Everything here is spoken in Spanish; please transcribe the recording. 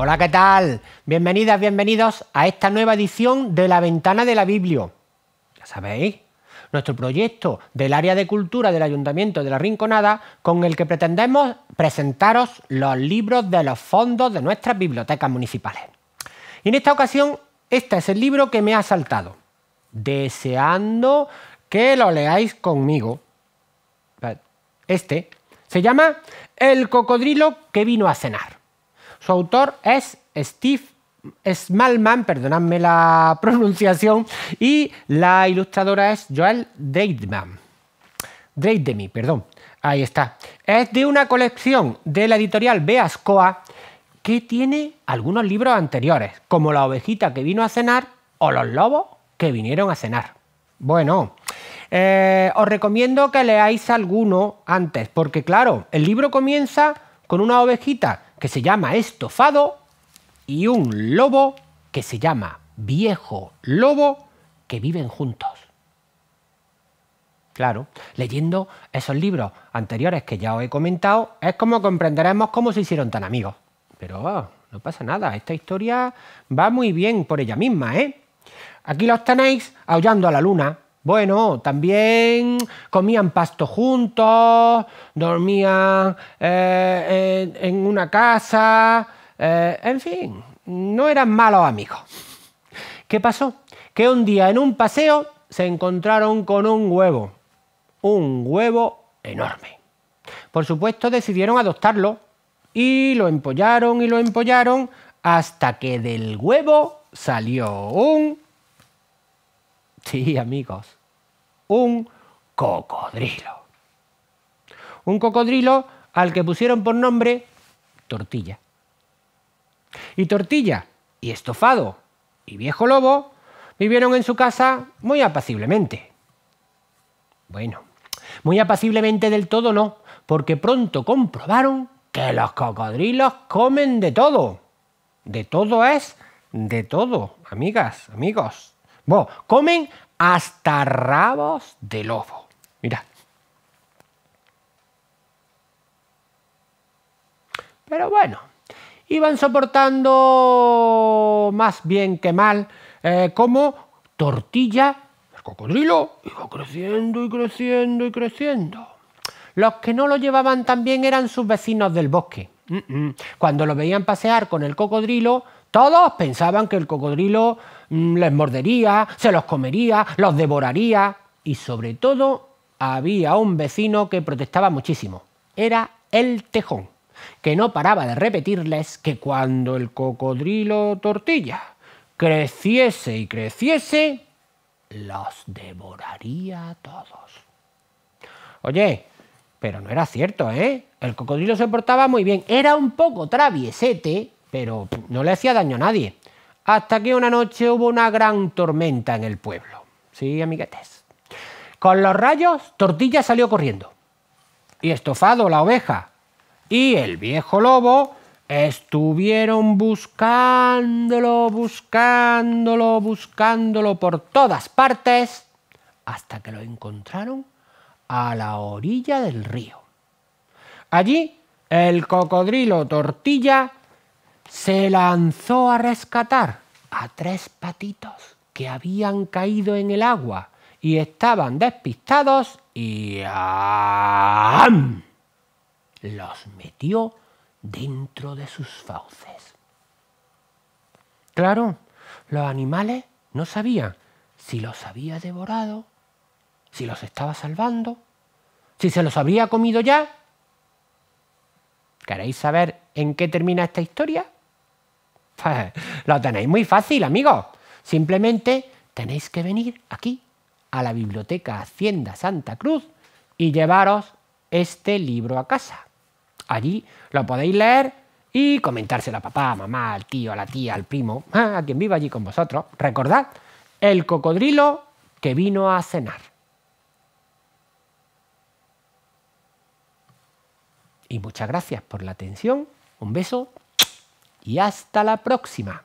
Hola, ¿qué tal? Bienvenidas, bienvenidos a esta nueva edición de La Ventana de la Biblia. Ya sabéis, nuestro proyecto del área de cultura del Ayuntamiento de la Rinconada, con el que pretendemos presentaros los libros de los fondos de nuestras bibliotecas municipales. Y en esta ocasión, este es el libro que me ha saltado, deseando que lo leáis conmigo. Este se llama El cocodrilo que vino a cenar. Su autor es Steve Smallman, perdonadme la pronunciación, y la ilustradora es Joel Dreidman. perdón. Ahí está. Es de una colección de la editorial Beascoa que tiene algunos libros anteriores, como La ovejita que vino a cenar o Los lobos que vinieron a cenar. Bueno, eh, os recomiendo que leáis alguno antes, porque claro, el libro comienza con una ovejita que se llama Estofado y un lobo que se llama Viejo Lobo que viven juntos. Claro, leyendo esos libros anteriores que ya os he comentado, es como comprenderemos cómo se hicieron tan amigos. Pero ah, no pasa nada, esta historia va muy bien por ella misma, ¿eh? Aquí los tenéis aullando a la luna, bueno, también comían pasto juntos, dormían eh, en, una casa, eh, en fin, no eran malos amigos. ¿Qué pasó? Que un día en un paseo se encontraron con un huevo, un huevo enorme. Por supuesto decidieron adoptarlo y lo empollaron y lo empollaron hasta que del huevo salió un... Sí, amigos, un cocodrilo. Un cocodrilo al que pusieron por nombre tortilla. Y tortilla y estofado y viejo lobo vivieron en su casa muy apaciblemente. Bueno, muy apaciblemente del todo no, porque pronto comprobaron que los cocodrilos comen de todo. De todo es de todo, amigas, amigos comen hasta rabos de lobo. mira. Pero bueno, iban soportando más bien que mal eh, como tortilla. El cocodrilo iba creciendo y creciendo y creciendo. Los que no lo llevaban tan bien eran sus vecinos del bosque. Cuando lo veían pasear con el cocodrilo, todos pensaban que el cocodrilo mm, les mordería, se los comería, los devoraría y sobre todo había un vecino que protestaba muchísimo. Era el tejón, que no paraba de repetirles que cuando el cocodrilo tortilla creciese y creciese, los devoraría a todos. Oye, pero no era cierto, ¿eh? El cocodrilo se portaba muy bien, era un poco traviesete, pero no le hacía daño a nadie. Hasta que una noche hubo una gran tormenta en el pueblo. Sí, amiguetes. Con los rayos, Tortilla salió corriendo. Y Estofado, la oveja, y el viejo lobo estuvieron buscándolo, buscándolo, buscándolo por todas partes, hasta que lo encontraron a la orilla del río. Allí, el cocodrilo Tortilla se lanzó a rescatar a tres patitos que habían caído en el agua y estaban despistados y los metió dentro de sus fauces. Claro, los animales no sabían si los había devorado, si los estaba salvando, si se los había comido ya. ¿Queréis saber en qué termina esta historia? Pues, lo tenéis muy fácil, amigos. Simplemente tenéis que venir aquí a la biblioteca Hacienda Santa Cruz y llevaros este libro a casa. Allí lo podéis leer y comentárselo a papá, mamá, al tío, a la tía, al primo, a quien viva allí con vosotros. Recordad, el cocodrilo que vino a cenar. Y muchas gracias por la atención. Un beso y hasta la próxima.